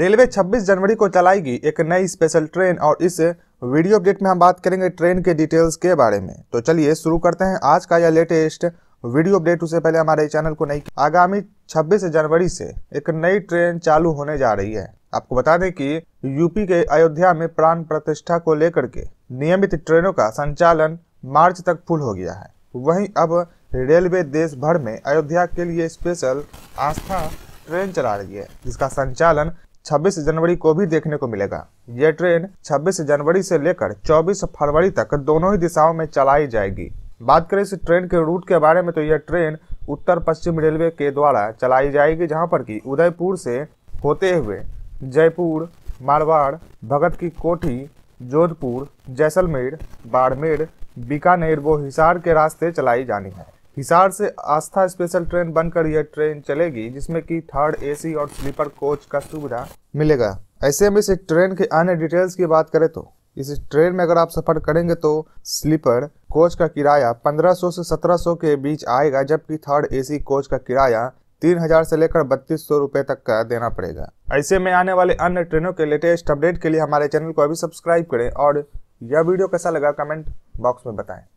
railway 26 जनवरी को चलाएगी एक नई स्पेशल ट्रेन और इस वीडियो अपडेट में हम बात करेंगे ट्रेन के डिटेल्स के बारे में तो चलिए शुरू करते हैं आज का यह लेटेस्ट वीडियो अपडेट उससे पहले हमारे चैनल को नहीं आगामी 26 जनवरी से एक नई ट्रेन चालू होने जा रही है आपको बता दें कि यूपी के अयोध्या में प्राण प्रतिष्ठा को लेकर के नियमित ट्रेनों का संचालन मार्च तक फुल हो गया है वहीं अब रेलवे देश भर में अयोध्या के लिए स्पेशल आस्था ट्रेन चला रही है जिसका संचालन 26 जनवरी को भी देखने को मिलेगा यह ट्रेन 26 जनवरी से लेकर 24 फरवरी तक दोनों ही दिशाओं में चलाई जाएगी बात करें इस ट्रेन के रूट के बारे में तो यह ट्रेन उत्तर पश्चिम रेलवे के द्वारा चलाई जाएगी जहां पर कि उदयपुर से होते हुए जयपुर मारवाड़ भगत की कोठी जोधपुर जैसलमेर बाड़मेर बीकानेर व हिसार के रास्ते चलाई जानी है हिसार से आस्था स्पेशल ट्रेन बनकर यह ट्रेन चलेगी जिसमें कि थर्ड एसी और स्लीपर कोच का सुविधा मिलेगा ऐसे में इस ट्रेन के अन्य डिटेल्स की बात करें तो इस ट्रेन में अगर आप सफ़र करेंगे तो स्लीपर कोच का किराया 1500 से 1700 के बीच आएगा जबकि थर्ड एसी कोच का किराया तीन हजार से लेकर बत्तीस सौ तक का देना पड़ेगा ऐसे में आने वाले अन्य ट्रेनों के लेटेस्ट अपडेट के लिए हमारे चैनल को अभी सब्सक्राइब करें और यह वीडियो कैसा लगा कमेंट बॉक्स में बताएं